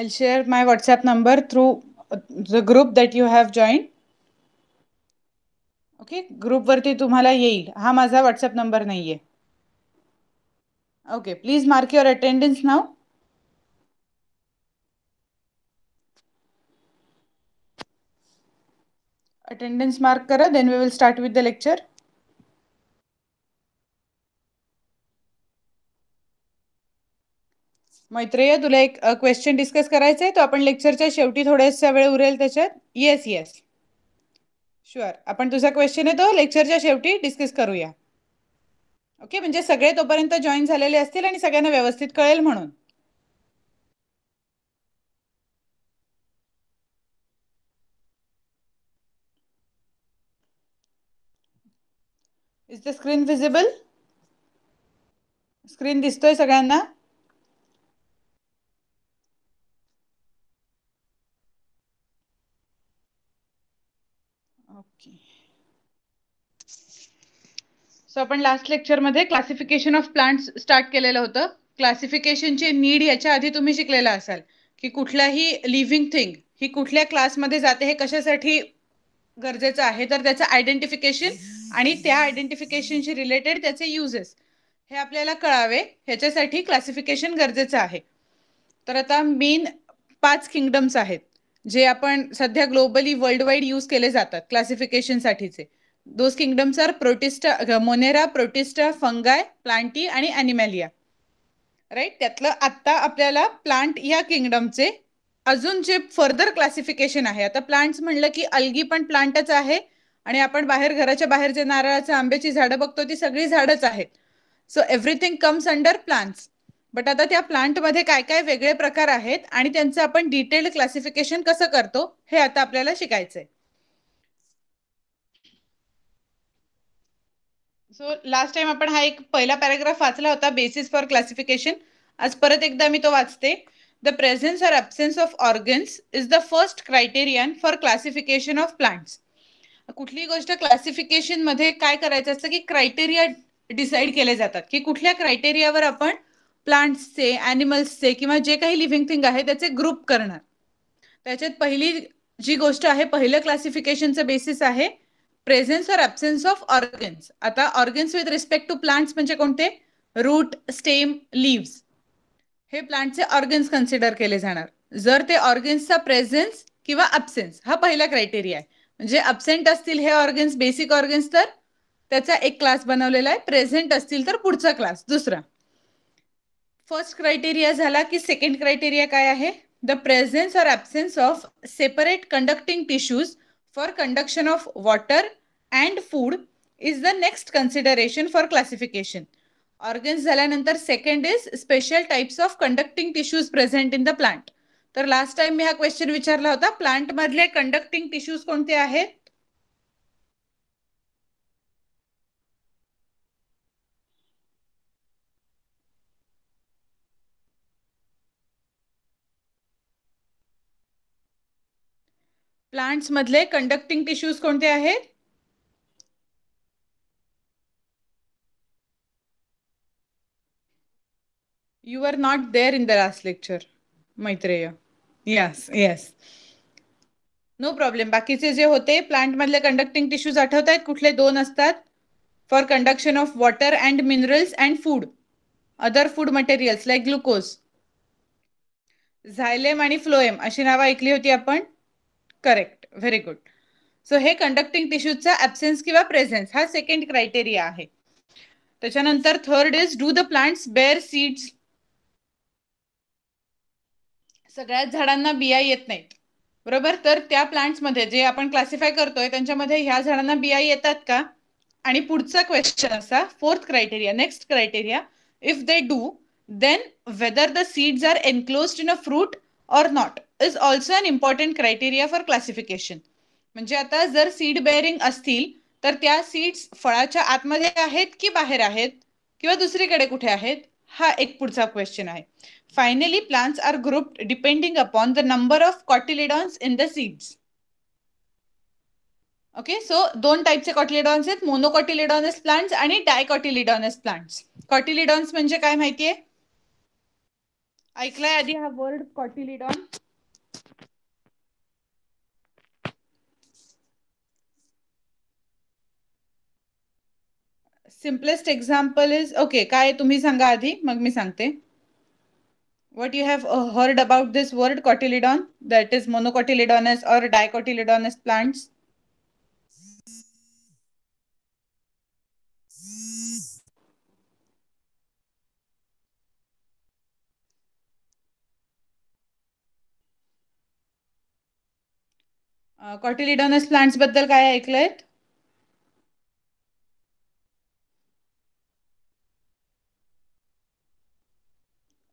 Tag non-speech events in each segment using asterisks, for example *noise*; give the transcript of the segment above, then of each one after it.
I'll share my WhatsApp number through uh, the group that you have joined. Okay ग्रुपवरती तुम्हाला येईल हा माझा व्हॉट्सअप नंबर नाही आहे okay please mark your attendance नाव अटेंडन्स मार्क करा then we will start with the lecture Maitreya तुला एक क्वेश्चन डिस्कस करायचं आहे तो आपण लेक्चरच्या शेवटी थोड्याशा वेळ उरेल त्याच्यात येस येस शुअर आपण तुझा क्वेश्चन आहे तो लेक्चरच्या शेवटी डिस्कस करूया ओके म्हणजे सगळे तोपर्यंत जॉईन झालेले असतील आणि सगळ्यांना व्यवस्थित कळेल म्हणून is the screen visible screen दिसतोय सगळ्यांना सो आपण लास्ट मध्ये क्लासिफिकेशन ऑफ प्लांट्स स्टार्ट केलेलं होतं ची नीड याच्या आधी तुम्ही शिकलेला असाल की कुठल्याही लिव्हिंग थिंग ही कुठल्या क्लासमध्ये जाते हे कशासाठी गरजेचं आहे तर त्याचं आयडेंटिफिकेशन आणि त्या आयडेंटिफिकेशनशी रिलेटेड त्याचे युजेस हे आपल्याला कळावे ह्याच्यासाठी क्लासिफिकेशन गरजेचं आहे तर आता मेन पाच किंगडम्स आहेत जे आपण सध्या ग्लोबली वर्ल्ड वाईड यूज केले जातात क्लासिफिकेशनसाठीचे those kingdoms are protista monera protista fungi plantae आणि अॅनिमॅलिया राईट त्यातलं आत्ता आपल्याला प्लांट या किंगडमचे अजून जे फर्दर क्लासिफिकेशन आहे आता प्लांट्स म्हणलं की अलगी पण प्लांटच आहे आणि आपण बाहेर घराच्या बाहेर जे नारळाचं आंब्याची झाडं बघतो ती सगळी झाडच आहेत so everything comes under plants but आता त्या प्लांटमध्ये काय काय वेगळे प्रकार आहेत आणि त्यांचं आपण डिटेल्ड क्लासिफिकेशन कसं करतो हे आता आपल्याला शिकायचंय सो लास्ट टाइम आपण हा एक पहिला पॅराग्राफ वाचला होता बेसिस फॉर क्लासिफिकेशन आज परत एकदा मी तो वाचते the presence or absence of organs is the first criterion for classification of plants कुठलीही गोष्ट क्लासिफिकेशन मध्ये काय करायचं असतं की क्रायटेरिया डिसाईड केले जातात की कुठल्या क्रायटेरियावर आपण प्लांट्सचे अॅनिमल्सचे किंवा जे काही लिव्हिंग थिंग आहे त्याचे ग्रुप करणार त्याच्यात पहिली जी गोष्ट आहे पहिलं क्लासिफिकेशनचं बेसिस आहे presence or absence of organs आता organs with respect to plants म्हणजे कोणते रूट स्टेम लिव्स हे प्लांटचे ऑर्गन्स कन्सिडर केले जाणार जर ते ऑर्गन्सचा प्रेझेन्स किंवा अब्सेन्स हा पहिला क्रायटेरिया आहे म्हणजे अब्सेंट असतील हे ऑर्गन्स बेसिक ऑर्गन्स तर त्याचा एक क्लास बनवलेला आहे प्रेझेंट असतील तर पुढचा क्लास दुसरा फर्स्ट क्रायटेरिया झाला की सेकंड क्रायटेरिया काय आहे the presence or absence of separate conducting tissues for conduction of water and food is the next consideration for classification organs झाल्यानंतर second is special types of conducting tissues present in the plant तर last time मी हा question विचारला होता प्लांटमधले conducting tissues कोणते आहेत plants मधले conducting tissues कोणते आहेत you are not there in the last lecture Maitreya yes yes no problem बाकीचे जे होते प्लांट मधले कंडक्टिंग टिश्यूज आठवत आहेत कुठले दोन असतात for conduction of water and minerals and food other food materials like glucose xylem आणि फ्लोएम अशी नावं ऐकली होती आपण करेक्ट व्हेरी गुड सो हे कंडक्टिंग टिश्यूजचा ऍबसेन्स किंवा प्रेझेन्स हा सेकंड क्रायटेरिया आहे त्याच्यानंतर third is do the plants bear seeds सगळ्याच झाडांना बिया येत नाहीत बरोबर तर त्या प्लांट्समध्ये जे आपण क्लासिफाय करतोय त्यांच्यामध्ये ह्या झाडांना बिया येतात का आणि पुढचा क्वेश्चन असा fourth criteria next criteria if they do then whether the seeds are enclose in a fruit or not is also an important criteria for classification म्हणजे आता जर सीड बेअरिंग असतील तर त्या सीड्स फळाच्या आतमध्ये आहेत की बाहेर आहेत किंवा दुसरीकडे कुठे आहेत हा एक पुढचा क्वेश्चन आहे finally plants are group depending upon the number of cotyledons in the seeds okay so दोन टाईपचे कॉटिलिडॉन्स आहेत मोनोकॉटिलिडॉनस प्लांट्स आणि डायकॉटिलिडॉनस प्लांट्स कॉटिलिडॉन्स म्हणजे काय माहितीये ऐकलाय आधी हा word cotyledon simplest example is okay काय तुम्ही सांगा आधी मग मी सांगते what you have heard about this word cotyledon that is monocotyledonous or dicotyledonous plants cotyledonous plants बद्दल काय ऐकलंय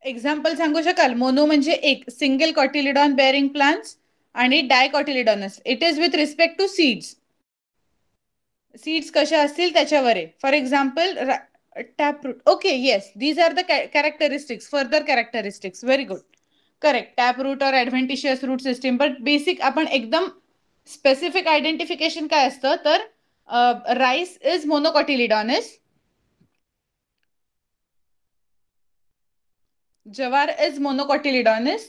एक्झाम्पल सांगू शकाल मोनो म्हणजे एक सिंगल कॉटिलिडॉन बेअरिंग प्लांट्स आणि dicotyledonous it is with respect to seeds seeds कशा असतील त्याच्यावर आहे for example root okay yes these are the characteristics further characteristics very good correct tap root or adventitious root system but basic आपण एकदम specific identification काय असतं तर rice is मोनोकॉटिलिडॉनस जवार इज मोनोकॉटिलिडॉनिस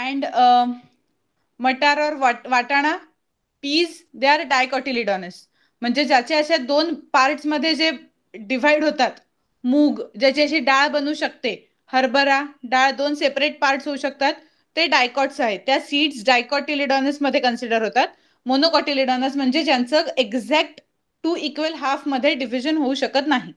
अँड मटार और वाट वाटाणा पीज दे आर डायकॉटिलिडॉनिस म्हणजे ज्याचे अशा दोन पार्ट्स मध्ये जे डिव्हाइड होतात मूग ज्याची अशी डाळ बनू शकते हरभरा डाळ दोन सेपरेट पार्ट्स होऊ शकतात ते डायकॉट्स आहेत त्या सीड्स डायकॉटिलिडॉनसमध्ये कन्सिडर होतात मोनोकॉटिलिडॉनस म्हणजे ज्यांचं एक्झॅक्ट टू इक्वल हाफ मध्ये डिव्हिजन होऊ शकत नाही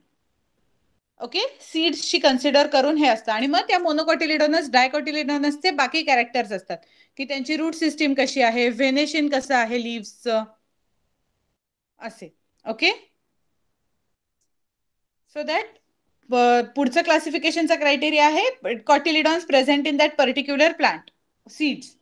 ओके सीड्सची कन्सिडर करून हे असतं आणि मग त्या मोनोकॉटिलिडोनस डायकॉटिलिडोनसचे बाकी कॅरेक्टर्स असतात की त्यांची रूट सिस्टीम कशी आहे व्हेनेशिन कसं आहे लिव्हचं असे ओके सो दॅट पुढचं क्लासिफिकेशनचा क्रायटेरिया आहे cotyledons present in that particular plant seeds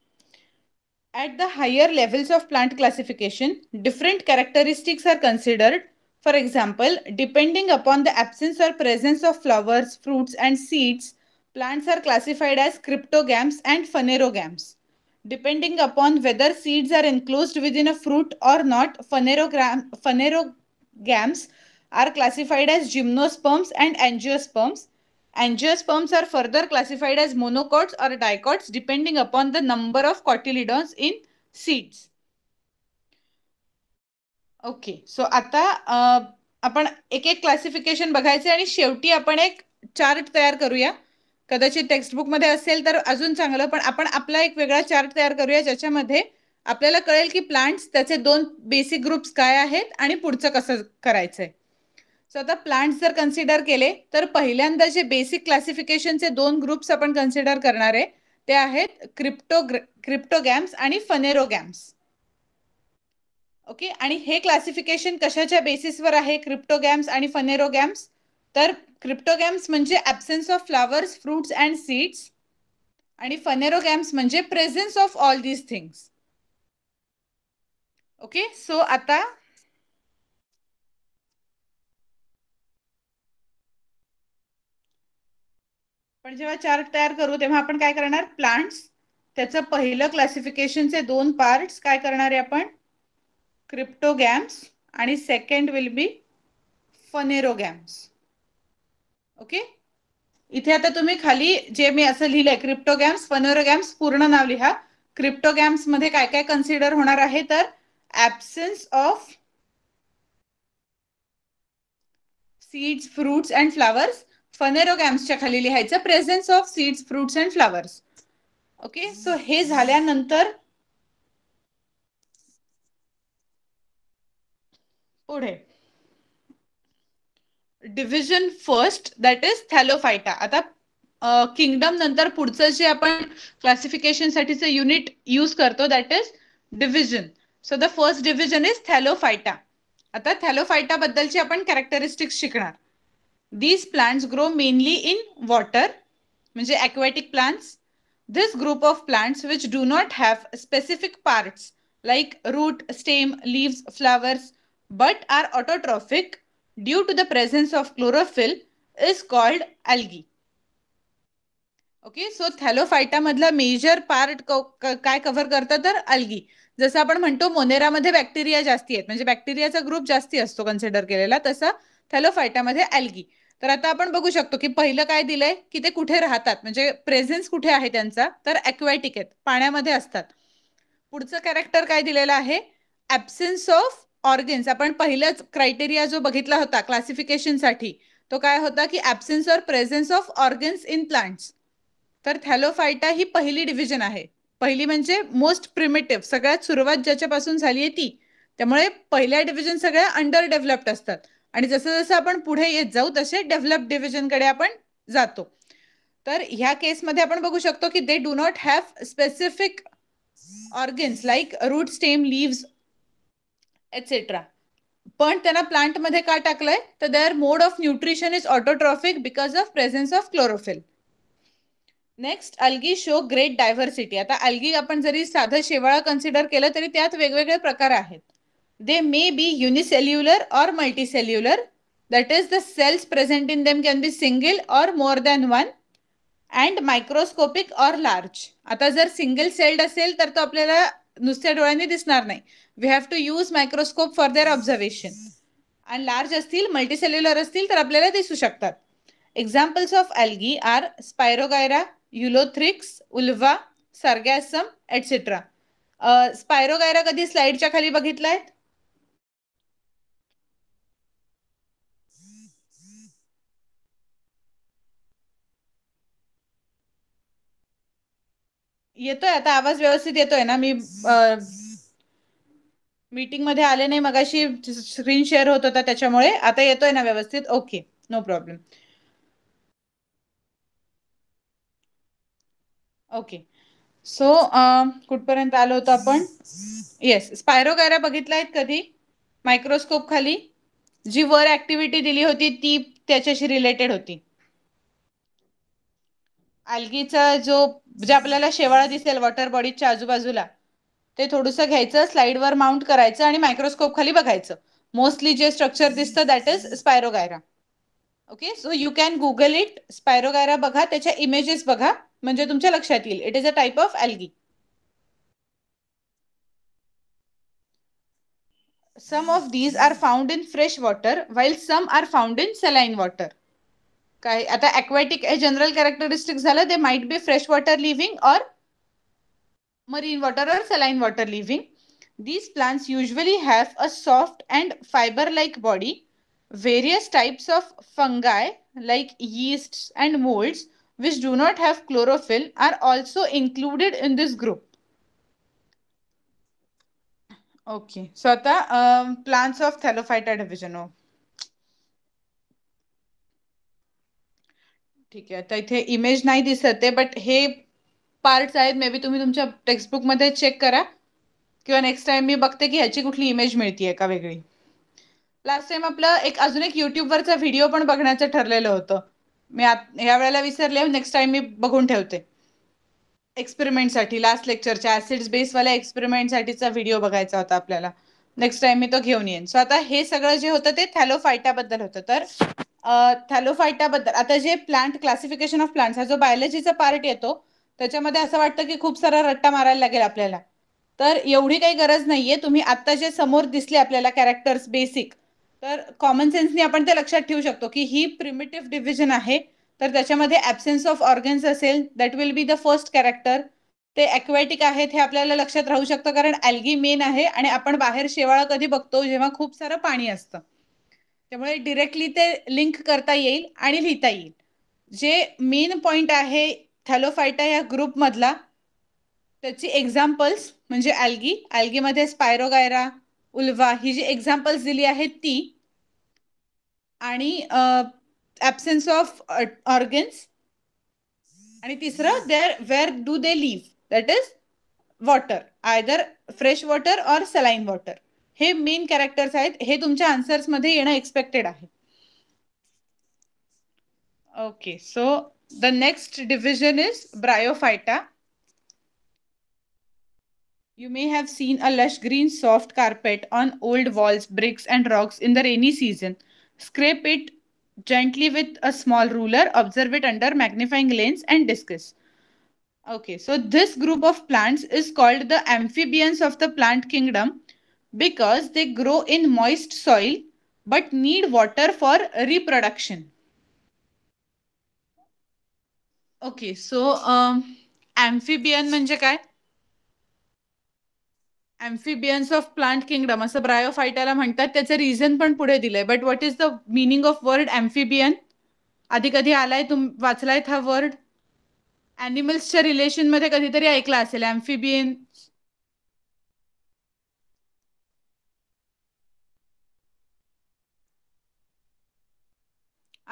at the higher levels of plant classification different characteristics are considered For example, depending upon the absence or presence of flowers, fruits, and seeds, plants are classified as cryptogams and phanerogams. Depending upon whether seeds are enclosed within a fruit or not, phanerogams are classified as gymnosperms and angiosperms. Angiosperms are further classified as monocots or dicots depending upon the number of cotyledons in seeds. Okay so आता आपण एक एक classification बघायचे आणि शेवटी आपण एक chart तयार करूया कदाचित टेक्स्टबुक मध्ये असेल तर अजून चांगलं पण आपण आपला एक वेगळा चार्ट तयार करूया ज्याच्यामध्ये आपल्याला कळेल की प्लांट्स त्याचे दोन बेसिक ग्रुप्स काय आहेत आणि पुढचं कसं करायचंय सो आता प्लांट्स जर कन्सिडर केले तर पहिल्यांदा जे बेसिक क्लासिफिकेशनचे दोन ग्रुप्स आपण कन्सिडर करणार आहे ते आहेत क्रिप्टो क्रिप्टोगॅम्स आणि फनेरोगॅम्स ओके आणि हे क्लासिफिकेशन कशाच्या बेसिसवर आहे क्रिप्टोगॅम्स आणि फनेरोगॅम्स तर क्रिप्टोगॅम्स म्हणजे absence of flowers fruits and seeds आणि फनेरोगॅम्स म्हणजे presence of all these things okay so आता पण जेव्हा चार्ट तयार करू तेव्हा आपण काय करणार प्लांट्स त्याचं पहिलं क्लासिफिकेशनचे दोन पार्ट्स काय करणार आहे आपण क्रिप्टोगॅम्स आणि second will be phanerogams okay इथे आता तुम्ही खाली जे मी असं लिहिलंय क्रिप्टोगॅम्स फनेरोगॅम्स पूर्ण नाव लिहा क्रिप्टोगॅम्स मध्ये काय काय कन्सिडर होणार आहे तर absence of seeds fruits and flowers फनेरोगॅम्सच्या खाली लिहायचं presence of seeds fruits and flowers okay so हे झाल्यानंतर पुढे division first that is Thallophyta आता किंगडम नंतर पुढचं जे आपण क्लासिफिकेशन साठीचं युनिट यूज करतो that is division so the first division is Thallophyta आता थॅलोफायटा बद्दलची आपण कॅरेक्टरिस्टिक्स शिकणार these plants grow mainly in water म्हणजे aquatic plants this group of plants which do not have specific parts like root stem leaves flowers but are autotrophic due to the presence of chlorophyll is called algae. Okay so Thallophyta मधला major part काय cover करतं तर algae जसं आपण म्हणतो मोनेरामध्ये bacteria जास्ती आहेत म्हणजे बॅक्टेरियाचा ग्रुप जास्ती असतो कन्सिडर केलेला तसा थॅलोफायटामध्ये अल्गी तर आता आपण बघू शकतो की पहिलं काय दिलंय की ते कुठे राहतात म्हणजे प्रेझेन्स कुठे आहे त्यांचा तर अक्वॅटिक आहेत पाण्यामध्ये असतात पुढचं कॅरेक्टर काय दिलेलं आहे ऍब्सेन्स ऑफ ऑर्गन्स आपण पहिलाच क्रायटेरिया जो बघितला होता क्लासिफिकेशनसाठी तो काय होता की absence or presence of organs in plants तर थॅलोफायटा ही पहिली डिव्हिजन आहे पहिली म्हणजे मोस्ट प्रिमेटिव्ह सगळ्यात सुरुवात ज्याच्यापासून झाली आहे ती त्यामुळे पहिल्या डिव्हिजन सगळ्या अंडर डेव्हलप्ड असतात आणि जसं जसं आपण पुढे येत जाऊ तसे डेव्हलप डिव्हिजनकडे आपण जातो तर ह्या केसमध्ये आपण बघू शकतो की they do not have specific organs like root stem leaves etcetera पण त्यांना प्लांटमध्ये का टाकलंय तर their mode of nutrition is autotrophic because of presence of chlorophyll next algae show great diversity आता अल्गी आपण जरी साधं शेवाळा कन्सिडर केलं तरी त्यात वेगवेगळे प्रकार आहेत they may be unicellular or multicellular that is the cells present in them can be single or more than one and microscopic or large आता जर सिंगल सेल्ड असेल तर तो आपल्याला नुसत्या डोळ्यांनी दिसणार नाही we have to use microscope for their observation आणि लार्ज असतील मल्टीसेल्युलर असतील तर आपल्याला दिसू शकतात examples of algae are Spirogyra Ulothrix Ulva Sargassum etcetera Spirogyra कधी स्लाइडच्या खाली बघितलाय येतोय आता आवाज व्यवस्थित येतोय ना मी मीटिंग मध्ये आले नाही मगाशी स्क्रीन शेअर होत होता त्याच्यामुळे आता येतोय ना व्यवस्थित okay no problem okay so कुठपर्यंत आलो होतो आपण येस स्पायरो बघितला आहेत कधी मायक्रोस्कोप खाली जी वर ऍक्टिव्हिटी दिली होती ती त्याच्याशी रिलेटेड होती अल्गीचा जो म्हणजे आपल्याला शेवाळा दिसेल वॉटर बॉडीच्या आजूबाजूला ते थोडंसं घ्यायचं स्लाइडवर माउंट करायचं आणि मायक्रोस्कोप खाली बघायचं मोस्टली जे स्ट्रक्चर दिसतं that is Spirogyra okay so you can google it Spirogyra बघा त्याच्या इमेजेस बघा म्हणजे तुमच्या लक्षात येईल it is a type of algae some of these are found in fresh water while some are found in saline water काय आता aquatic general characteristic झालं ते might be fresh water living or marine water or saline water living these plants usually have a soft and fibre like body various types of fungi like yeast and molds which do not have chlorophyll are also included in this group okay so आता plants of Thallophyta division okay ठीक आहे तर इथे image नाही दिसत but हे parts आहेत may be तुम्ही तुमच्या टेक्स्टबुक मध्ये चेक करा किंवा नेक्स्ट टाइम मी बघते की ह्याची कुठली इमेज मिळते का वेगळी लास्ट टाइम आपलं एक अजून एक युट्यूबवरचा व्हिडिओ पण बघण्याचं ठरलेलं होतं मी या ह्या वेळेला विसरले नेक्स्ट टाइम मी बघून ठेवते एक्सपेरिमेंटसाठी लास्ट लेक्चरच्या बेस बेसवाल्या एक्सपेरिमेंटसाठीचा व्हिडिओ बघायचा होता आपल्याला नेक्स्ट टाइम मी तो घेऊन येईन सो आता हे सगळं जे होतं ते थॅलो फायटाबद्दल होतं तर थॅलोफायटाबद्दल आता जे प्लांट क्लासिफिकेशन ऑफ प्लांट हा जो बायोलॉजीचा पार्ट येतो त्याच्यामध्ये असं वाटतं की खूप सारा रट्टा मारायला लागेल आपल्याला तर एवढी काही गरज नाहीये तुम्ही आता जे समोर दिसले आपल्याला कॅरेक्टर्स बेसिक तर कॉमन सेन्सनी आपण ते लक्षात ठेवू शकतो की ही प्रिमिटिव्ह डिव्हिजन आहे तर त्याच्यामध्ये ऍबसेन्स ऑफ ऑर्गन्स असेल that will be the first character ते ॲक्वॅटिक आहेत हे आपल्याला लक्षात राहू शकतं कारण अल्गी मेन आहे आणि आपण बाहेर शेवाळा कधी बघतो जेव्हा खूप सारं पाणी असतं त्यामुळे डिरेक्टली ते लिंक करता येईल आणि लिहिता येईल जे मेन पॉइंट आहे थॅलोफायटा या ग्रुपमधला त्याची एक्झाम्पल्स म्हणजे अल्गी अल्गीमध्ये स्पायरोगायरा उल्वा ही जी एक्झाम्पल्स दिली आहेत ती आणि ॲब्सेन्स ऑफ ऑर्गन्स आणि तिसरं there where do they live that is water either fresh water or saline water हे मेन कॅरेक्टर्स आहेत हे answers आन्सर्स मध्ये येणं expected आहे okay so the next division is Bryophyta You may have seen a lush green soft carpet on old walls, bricks, and rocks in the rainy season. Scrape it gently with a small ruler, observe it under magnifying lens, and discuss. Okay, so this group of plants is called the amphibians of the plant kingdom because they grow in moist soil but need water for reproduction. Okay so amphibian म्हणजे काय अम्फिबियन्स of plant kingdom असं ब्रायोफायटाला म्हणतात त्याचं reason पण पुढे दिलंय but what is the meaning of word amphibian आधी कधी आलाय तुम वाचलायत हा वर्ड रिलेशन रिलेशनमध्ये कधीतरी ऐकला असेल अम्फिबियन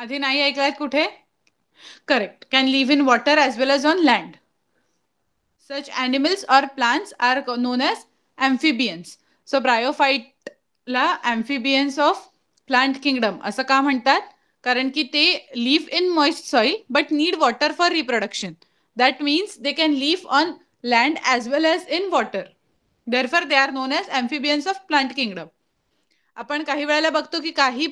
आधी नाही ऐकलायत कुठे correct can live in water as well as on land such animals or plants are known as amphibians so ब्रायोफाईटला ॲम्फिबियन्स ऑफ प्लांट किंगडम असं का म्हणतात कारण की ते live in moist soil but need water for reproduction that means they can live on land as well as in water therefore they are known as amphibians of plant kingdom आपण काही वेळेला बघतो की काही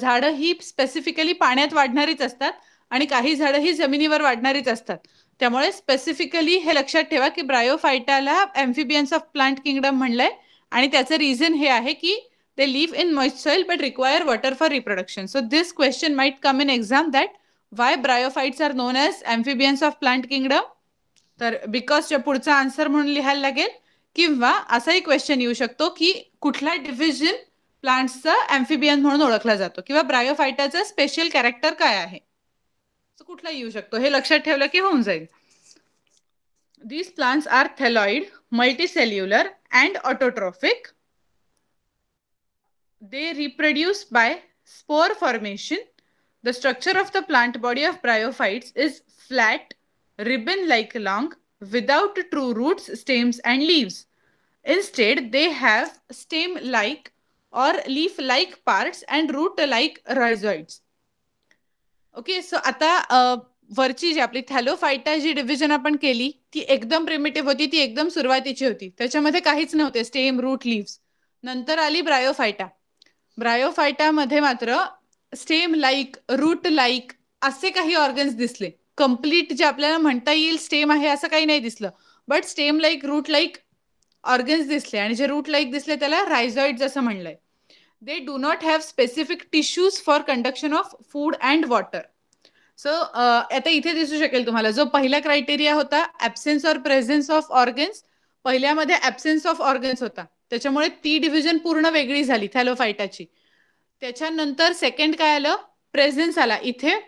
झाडं ही स्पेसिफिकली पाण्यात वाढणारीच असतात आणि काही झाडं ही जमिनीवर वाढणारीच असतात त्यामुळे स्पेसिफिकली हे लक्षात ठेवा की ब्रायोफायटाला एम्फिबियन्स ऑफ प्लांट किंगडम म्हणलंय आणि त्याचं रिझन हे आहे की they live in moist soil but require water for reproduction so this question might come in exam that why bryophytes are known as amphibians of plant kingdom तर because पुढचा answer म्हणून लिहायला लागेल किंवा असाही क्वेश्चन येऊ शकतो की कुठला डिव्हिजन प्लांट्सचा अम्फिबियन म्हणून ओळखला जातो किंवा ब्रायोफायटाचं स्पेशल कॅरेक्टर काय आहे कुठला येऊ शकतो हे लक्षात ठेवलं की होऊन जाईल these plants are thalloid multicellular and autotrophic they reproduce by spore formation the structure of the plant body of bryophytes is flat ribbon long long without true roots stems and in Instead, they have stem like or leaf-like parts and root-like rhizoids. ओके so आता वरची जी आपली Thallophyta जी division आपण केली ती एकदम primitive होती ती एकदम सुरुवातीची होती त्याच्यामध्ये काहीच नव्हते स्टेम रूट लिव्स नंतर आली ब्रायोफायटा ब्रायोफायटामध्ये मात्र स्टेम लाईक रूट लाईक असे काही ऑर्गन्स दिसले कम्प्लीट जे आपल्याला म्हणता येईल स्टेम आहे असं काही नाही दिसलं but stem like root like organs दिसले आणि जे रूट लाईक दिसले त्याला रायझॉइड असं म्हणलंय they do not have specific tissues for conduction of food and water so uh, आता इथे दिसू शकेल तुम्हाला जो पहिला क्रायटेरिया होता absence or presence of organs पहिल्यामध्ये ऍबसेन्स ऑफ ऑर्गन्स होता त्याच्यामुळे ती डिव्हिजन पूर्ण वेगळी झाली थॅलोफायटाची त्याच्यानंतर सेकंड काय आलं प्रेझेन्स आला इथे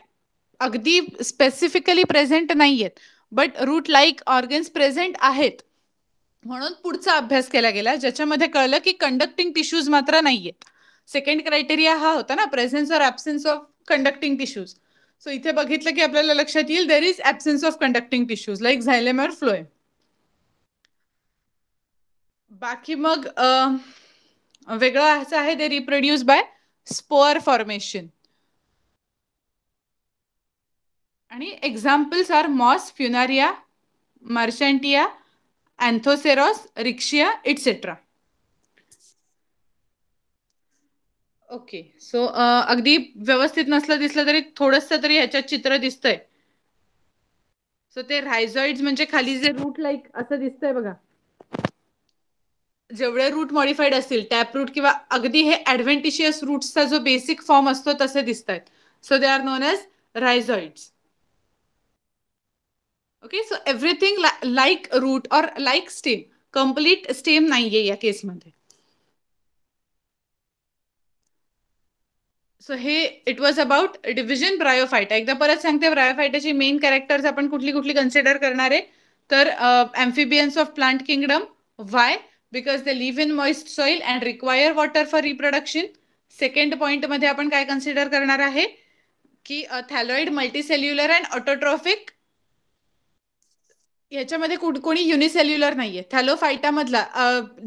अगदी स्पेसिफिकली प्रेझेंट नाहीयेत but root like organs present आहेत म्हणून पुढचा अभ्यास केला गेला ज्याच्यामध्ये कळलं की कंडक्टिंग टिश्यूज मात्र नाहीयेत सेकंड क्रायटेरिया हा होता ना presence or absence of conducting tissues so इथे बघितलं की आपल्याला लक्षात येईल there is absence of conducting tissues like xylem or phloem बाकी मग वेगळं असं आहे they reproduce by spore formation आणि examples are moss Funaria Marchantia Anthoceros Riccia etcetera okay so uh, अगदी व्यवस्थित नसलं दिसलं तरी थोडस तरी ह्याच्यात चित्र दिसतंय सो ते रायझॉइड म्हणजे खाली जे रूट लाईक असं दिसतंय बघा जेवढे रूट मॉडिफाईड असतील टॅप रूट किंवा अगदी हे ऍडव्हेंटिशियस रूट्सचा जो बेसिक फॉर्म असतो तसे दिसत आहेत so they are known as rhizoids okay so everything like root or like stem complete stem नाहीये या केसमध्ये सो हे it was about division Bryophyta एकदा परत सांगते ब्रायोफायटाचे मेन कॅरेक्टर्स आपण कुठली कुठली कन्सिडर करणार आहे तर amphibians of plant kingdom why because they live in moist soil and require water for reproduction second पॉईंटमध्ये आपण काय कन्सिडर करणार आहे की थॅलॉइड मल्टीसेल्युलर अँड ऑटोट्रॉफिक याच्यामध्ये कोणी युनिसेल्युलर नाहीये थॅलोफायटामधला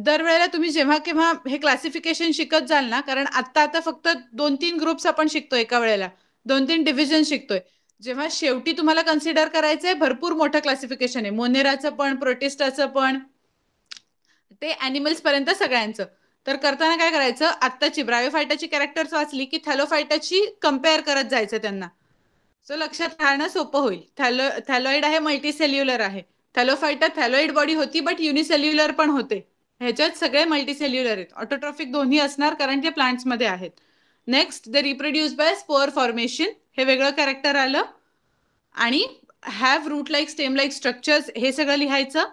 दरवेळेला तुम्ही जेव्हा केव्हा हे क्लासिफिकेशन शिकत जाल ना कारण आता आता फक्त दोन तीन ग्रुप्स आपण शिकतो एका वेळेला दोन तीन डिव्हिजन शिकतोय जेव्हा शेवटी तुम्हाला कन्सिडर करायचंय भरपूर मोठं क्लासिफिकेशन आहे मोनेराचं पण प्रोटिस्टाचं पण ते अॅनिमल्स पर्यंत सगळ्यांचं तर करताना काय करायचं आत्ताची ब्रायोफायटाची कॅरेक्टर्स वाचली की थॅलोफायटाची कम्पेअर करत जायचं त्यांना सो लक्षात राहणं सोपं होईल थॅलो थॅलॉइड आहे मल्टीसेल्युलर आहे थॅलोफायटा थॅलॉइड बॉडी होती बट युनिसेल्युलर पण होते ह्याच्यात सगळे मल्टीसेल्युलर आहेत ऑटोट्रॉफिक दोन्ही असणार कारण ते प्लांट्स मध्ये आहेत next they reproduce by spore formation हे वेगळं कॅरेक्टर आलं आणि have root like stem like structures हे सगळं लिहायचं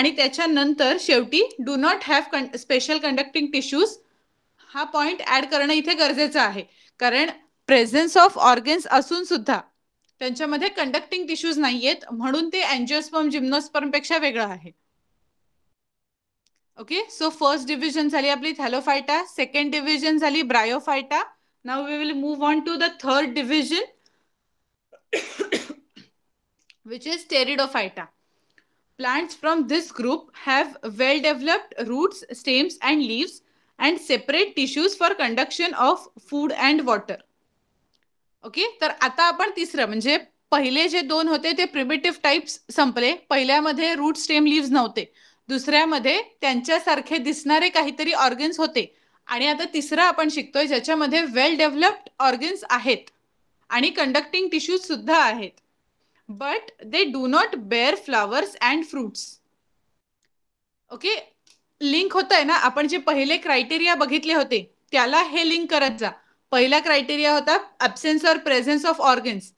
आणि त्याच्यानंतर शेवटी do not have special conducting tissues हा पॉइंट ऍड करणं इथे गरजेचं आहे कारण प्रेझेन्स ऑफ ऑर्गन्स असून सुद्धा त्यांच्यामध्ये कंडक्टिंग टिश्यूज नाहीयेत म्हणून ते अँजिओस्पर्म जिम्नोस्पर्म पेक्षा वेगळं आहे ओके सो फर्स्ट डिव्हिजन झाली आपली थॅलोफायटा सेकंड डिव्हिजन झाली ब्रायोफायटा नाव we will move on to the third division which is Pteridophyta plants from this group have well developed roots stems and leaves and separate tissues for conduction of food and water okay तर आता आपण तिसरं म्हणजे पहिले जे दोन होते ते प्रिमेटिव्ह टाइप्स संपले पहिल्यामध्ये रूट स्टेम लिव्ह नव्हते दुसऱ्यामध्ये त्यांच्यासारखे दिसणारे काहीतरी ऑर्गन्स होते आणि आता तिसरा आपण शिकतोय ज्याच्यामध्ये वेल डेव्हलप्ड ऑर्गन्स आहेत आणि कंडक्टिंग टिश्यूज सुद्धा आहेत but they do not bear flowers and fruits okay link होत आहे ना आपण जे पहिले क्रायटेरिया बघितले होते त्याला हे लिंक करत जा पहिला क्रायटेरिया होता absence or presence of organs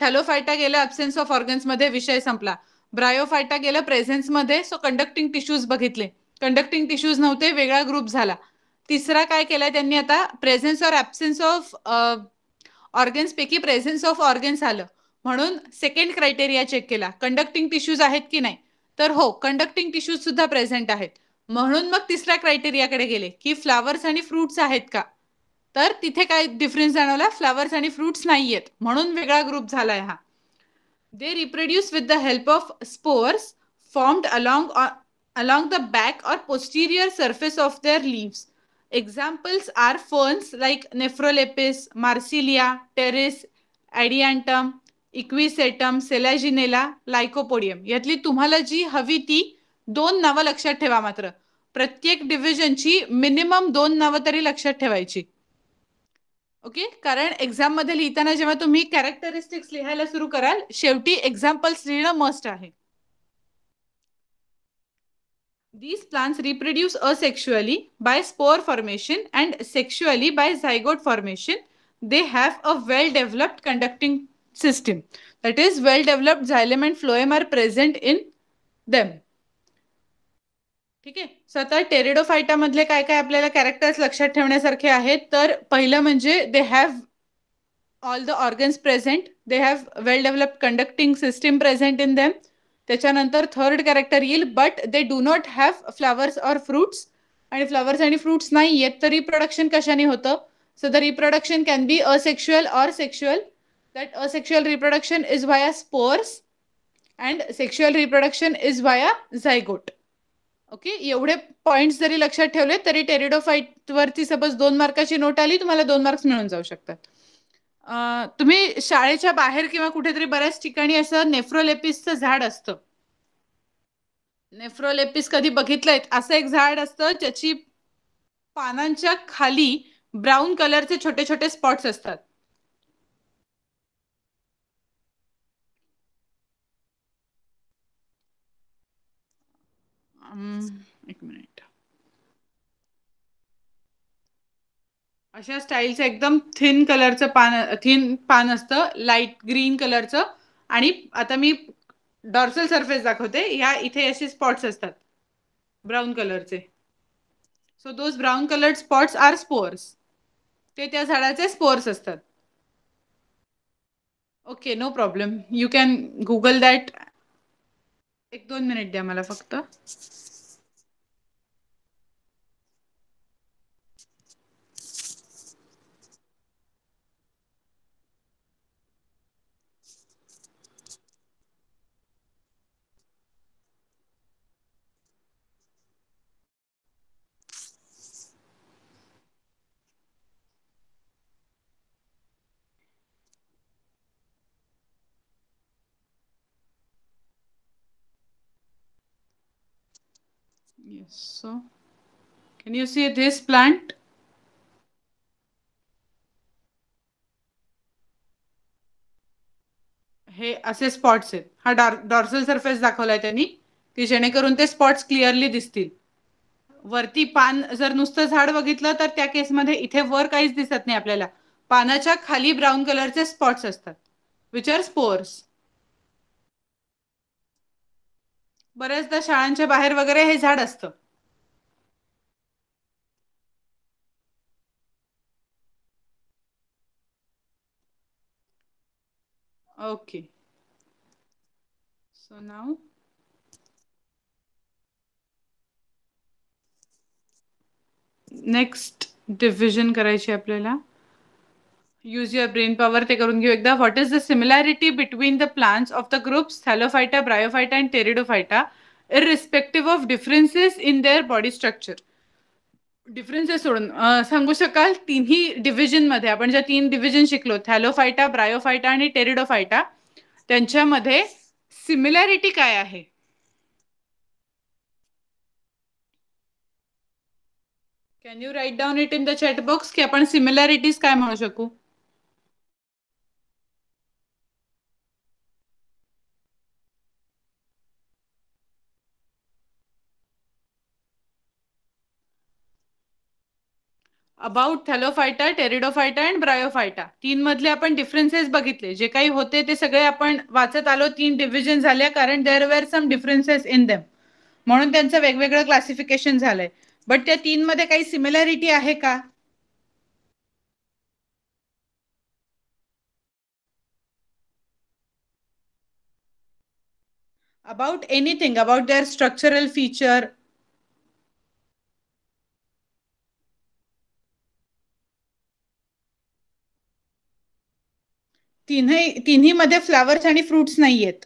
Thallophyta गेला ऍब्सेन्स ऑफ ऑर्गन्स मध्ये विषय संपला ब्रायोफायटा गेलं प्रेझेन्स मध्ये सो कंडक्टिंग टिश्यूज बघितले कंडक्टिंग टिश्यूज नव्हते वेगळा ग्रुप झाला तिसरा काय केलाय त्यांनी आता presence or absence of organs पैकी प्रेझेन्स ऑफ ऑर्गन्स आलं म्हणून सेकंड क्रायटेरिया चेक केला कंडक्टिंग टिश्यूज आहेत की नाही तर हो कंडक्टिंग टिश्यूज सुद्धा प्रेझेंट आहेत म्हणून मग तिसऱ्या क्रायटेरियाकडे गेले की फ्लावर्स आणि फ्रुट्स आहेत का तर तिथे काय डिफरन्स जाणवला फ्लावर्स आणि फ्रुट्स नाहीयेत म्हणून वेगळा ग्रुप झालाय हा they reproduce with the help of spores formed along along the back or posterior surface of their leaves examples are ferns like Nephrolepis Marsilea Pteris Adiantum Equisetum Selaginella Lycopodium यातली तुम्हाला जी हवी ती दोन नावं लक्षात ठेवा मात्र प्रत्येक डिव्हिजनची मिनिमम दोन नावं तरी लक्षात ठेवायची ओके कारण एक्झाम मध्ये लिहिताना जेव्हा तुम्ही कॅरेक्टरिस्टिक्स लिहायला सुरू कराल शेवटी एक्झाम्पल्स लिहिणं मस्ट आहे these plants reproduce sexually by spore formation and sexually by zygote formation they have a well developed conducting system that is well developed xylem and phloem are present in them ठीक आहे so आता फायटामधले काय काय आपल्याला characters लक्षात ठेवण्यासारखे आहेत तर पहिलं म्हणजे they have all the organs present they have well develop conducting system present in them त्याच्यानंतर थर्ड कॅरेक्टर येईल but they do not have flowers or fruits आणि फ्लावर्स आणि फ्रुट्स नाही येत तर रिप्रोडक्शन कशाने होतं so the reproduction can be asexual or sexual that asexual reproduction is via spores and sexual reproduction is via zygote okay एवढे point जरी लक्षात ठेवले तरी टेरिडोफाईट वरती सपोज दोन मार्काची नोट आली तुम्हाला दोन मार्क्स मिळून जाऊ शकतात तुम्ही शाळेच्या बाहेर किंवा कुठेतरी बऱ्याच ठिकाणी असं नेफ्रोलेपिसचं झाड असतं नेफ्रोलेपिस कधी बघितलंय असं एक झाड असतं ज्याची पानांच्या खाली ब्राऊन कलरचे छोटे छोटे स्पॉट्स असतात Mm. एक मिनिट अशा स्टाईलचं एकदम थिन कलरचं पान थिन पान असतं लाईट ग्रीन कलरचं आणि आता मी डॉर्सल सरफेस दाखवते ह्या इथे असे स्पॉट्स असतात ब्राऊन कलरचे so those brown colour spots are spores ते त्या झाडाचे स्पोअर्स असतात okay no problem you can Google that एक दोन मिनिट द्या मला फक्त So can you see this plant? हे असे स्पॉट्स आहेत हा डार्सल डॉर्सल सरफेस दाखवलाय त्यांनी की जेणेकरून ते स्पॉट्स क्लिअरली दिसतील वरती पान जर नुसतं झाड बघितलं तर त्या केस मध्ये इथे वर काहीच दिसत नाही आपल्याला पानाच्या खाली ब्राऊन कलरचे स्पॉट्स असतात विच आर स्पोर्स बऱ्याचदा शाळांच्या बाहेर वगैरे हे झाड असतं. Okay so now next division करायची आपल्याला यूज युअर ब्रेन पॉवर ते करून घेऊ एकदा what is the similarity between the plants of the groups thallophyta bryophyta and pteridophyta irrespective of differences in their body structure differences सोडून सांगू शकाल तिन्ही डिव्हिजनमध्ये आपण ज्या तीन डिव्हिजन शिकलो थॅलोफायटा ब्रायोफायटा आणि टेरिडोफायटा त्यांच्यामध्ये सिमिलॅरिटी काय आहे can you write down it in the chat box की आपण सिमिलॅरिटीज काय म्हणू शकू about thallophyta pteridophyta and bryophyta तीन मधले आपण डिफरन्सेस बघितले जे काही होते ते सगळे आपण वाचत आलो तीन डिव्हिजन झाले कारण there were some differences in them म्हणून त्यांचं वेगवेगळं क्लासिफिकेशन झालंय बट त्या तीन मध्ये काही सिमिलॅरिटी आहे का about anything about their structural feature तिन्ही तिन्ही मध्ये फ्लावर्स आणि फ्रुट्स नाहीयेत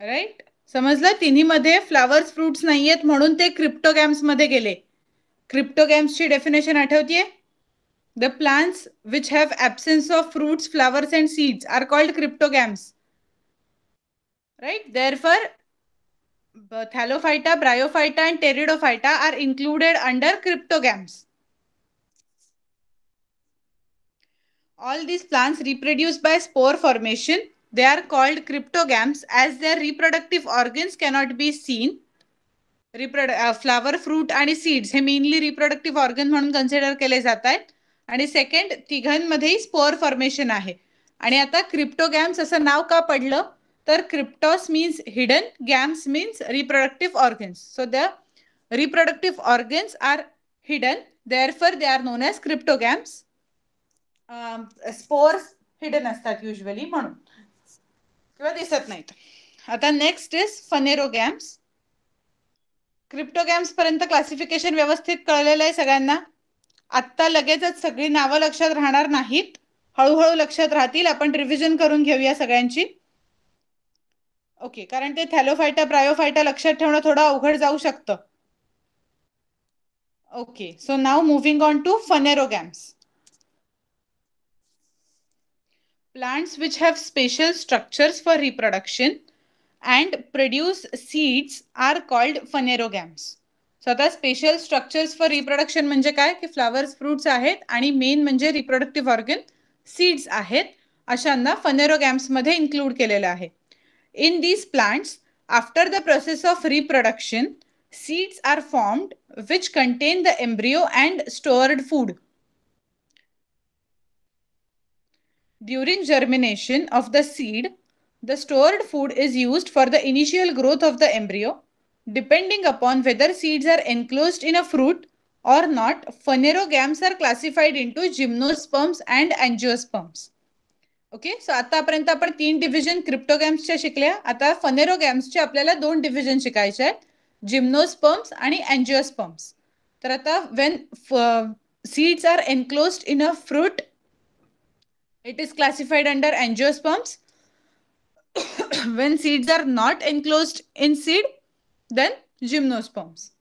राईट समजलं तिन्ही मध्ये फ्लावर्स फ्रुट्स नाहीयेत म्हणून ते क्रिप्टोगॅम्स मध्ये गेले ची डेफिनेशन आठवतीये the plants which have absence of fruits flowers and seeds are called cryptogams right therefore thallophyta bryophyta and pteridophyta are included under cryptogams All these plants reproduce by spore formation. They are called as as reproductive reproductive cannot cannot be seen. Flower fruit uh, आणि seeds हे mainly reproductive organ म्हणून consider केले जात आहेत आणि second तिघांमध्येही spore formation आहे आणि आता क्रिप्टोगॅम्स असं नाव का पडलं तर cryptos means hidden gams means reproductive organs so the reproductive organs are hidden therefore they are known as cryptogams spores hidden असतात युजली म्हणून किंवा दिसत नाहीत आता नेक्स्ट इज गॅम्स क्रिप्टोगॅम्स पर्यंत क्लासिफिकेशन व्यवस्थित कळलेलं आहे सगळ्यांना आत्ता लगेचच सगळी नावं लक्षात राहणार नाहीत हळूहळू लक्षात राहतील आपण रिव्हिजन करून घेऊया सगळ्यांची ओके कारण ते थॅलोफायटा ब्रायोफायटा लक्षात ठेवणं थोडं अवघड जाऊ शकतं okay so now moving on to phanerogams plants which have special structures for reproduction and produce seeds are called phanerogams so आता स्पेशल स्ट्रक्चर्स फॉर रिप्रोडक्शन म्हणजे काय की फ्लावर्स फ्रुट्स आहेत आणि मेन म्हणजे रिप्रोडक्टिव्ह ऑर्गन सीड्स आहेत अशांना फनेरोगॅम्समध्ये include केलेलं आहे in these plants after the process of reproduction seeds are formed which contain the embryo and stored food During germination of the seed, the stored food is used for the initial growth of the embryo. Depending upon whether seeds are enclosed in a fruit or not, phanerogams are classified into gymnosperms and angiosperms. Okay so आतापर्यंत आपण तीन division क्रिप्टोगॅम्सच्या शिकल्या आता फनेरोगॅम्सचे आपल्याला दोन division शिकायचे आहेत gymnosperms आणि अँजिओस्पम्स तर आता when seeds are enclosed in a fruit It is classified under angiosperms. *coughs* when seeds are not enclosed in seed, then gymnosperms.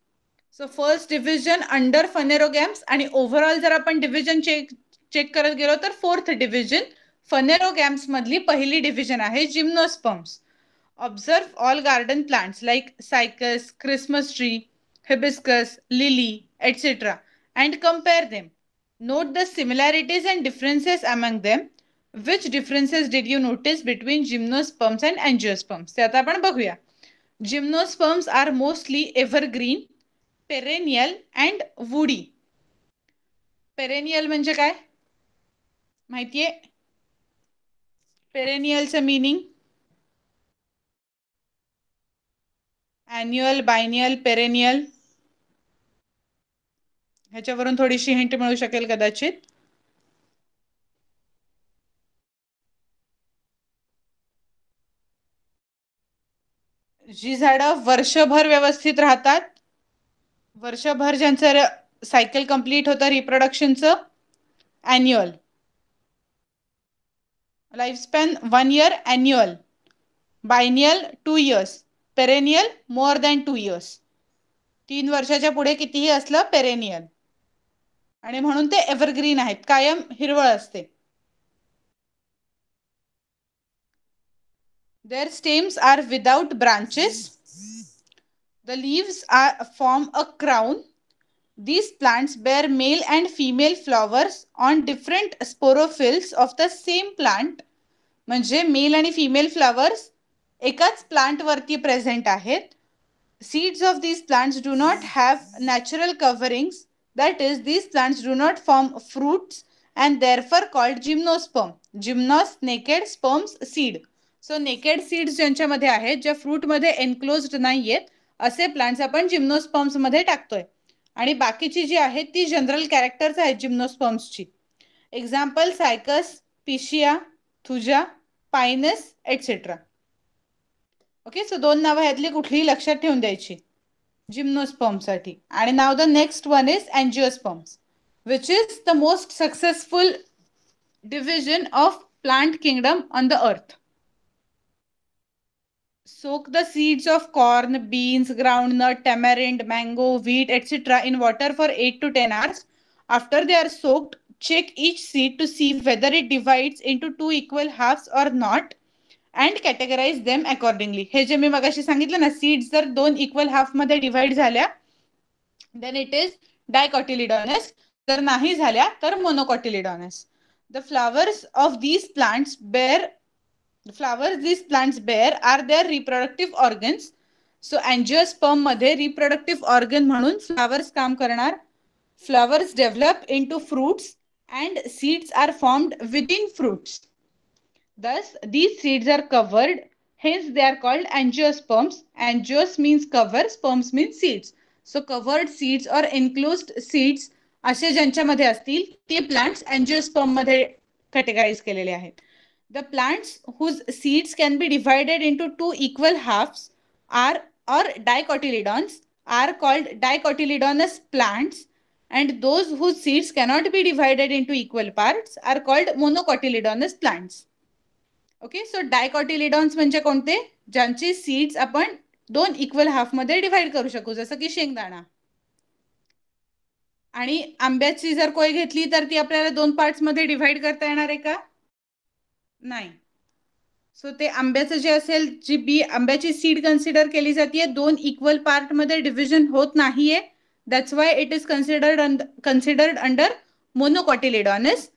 So first division under phanerogams आणि ओव्हरऑल जर आपण डिव्हिजन चेक चेक करत गेलो तर fourth division फनेरोगॅम्स मधली पहिली division आहे gymnosperms observe all garden plants like cycas Christmas tree hibiscus lily etcetera and compare them note the similarities and differences among them which differences did you notice between gymnosperms and angiosperms ते आता आपण बघूया gymnosperms are mostly evergreen perennial and woody perennial म्हणजे काय माहितीये पेरेनियलचं meaning annual biennial perennial ह्याच्यावरून थोडीशी हिंट मिळू शकेल कदाचित जी झाडं वर्षभर व्यवस्थित राहतात वर्षभर ज्यांचं सायकल कम्प्लीट होतं रिप्रोडक्शनचं annual lifespan one year annual biennial two years perennial more than two years तीन वर्षाच्या पुढे कितीही असलं पेरेनियल आणि म्हणून ते एव्हरग्रीन आहेत कायम हिरवळ असते Their stems are without branches. The leaves are, form a crown. These plants bear male and female flowers on different sporophylls of the same plant. म्हणजे मेल आणि फिमेल फ्लावर्स एकाच प्लांटवरती प्रेझेंट आहेत seeds of these plants do not have natural coverings that is these plants do not form fruits and therefore called gymnosperm gymnos naked sperms seed so naked seeds ज्यांच्यामध्ये आहेत ज्या फ्रूटमध्ये enclosed नाही असे plants आपण gymnosperms मध्ये टाकतोय आणि बाकीची जी आहेत ती जनरल कॅरेक्टर्स आहेत जिम्नोस्पम्सची example cycas picea thuja pinus etcetera okay so दोन नावं यातली कुठलीही लक्षात ठेवून द्यायची जिम्नोस्पर्मसाठी आणि now the next one is angiosperms which is the most successful division of plant kingdom on the earth Soak the seeds of corn, beans, groundnut, tamarind, mango, wheat, etc. in water for 8 to 10 hours. After they are soaked, check each seed to see whether it divides into two equal halves or not categorize them them accordingly. हे जे मी मगाशी सांगितलं ना seeds जर दोन equal half मध्ये divide झाल्या then it is dicotyledonous जर नाही झाल्या तर monocotyledonous the flowers of these plants bear the flowers these plants bear are their reproductive organs so angiosperm मध्ये रिप्रोडक्टिव्ह ऑर्गन म्हणून फ्लावर्स काम करणार flowers develop into fruits and seeds are formed within fruits thus these seeds are covered hence they are called angiosperms angios means cover sperms means seeds so covered seeds or enclosed seeds असे ज्यांच्यामध्ये असतील ते plants angiosperm मध्ये categorise केलेले आहेत The plants whose seeds can be divided into two equal halves are or dicotyledons are called dicotyledonous plants and those whose seeds cannot be divided into equal parts are called monocotyledonous plants. Okay so dicotyledons म्हणजे कोणते apan seeds आपण दोन equal divide divide करू शकू जसं की शेंगदाणा आणि आंब्याची जर कोय घेतली तर ती आपल्याला दोन पार्ट्समध्ये डिव्हाइड करता येणार आहे का नाही सो ते आंब्याचं जे असेल जी बी आंब्याची सीड कन्सिडर केली जाते दोन इक्वल पार्ट मध्ये डिव्हिजन होत नाहीये that's why it is considered considered under monocotyledonous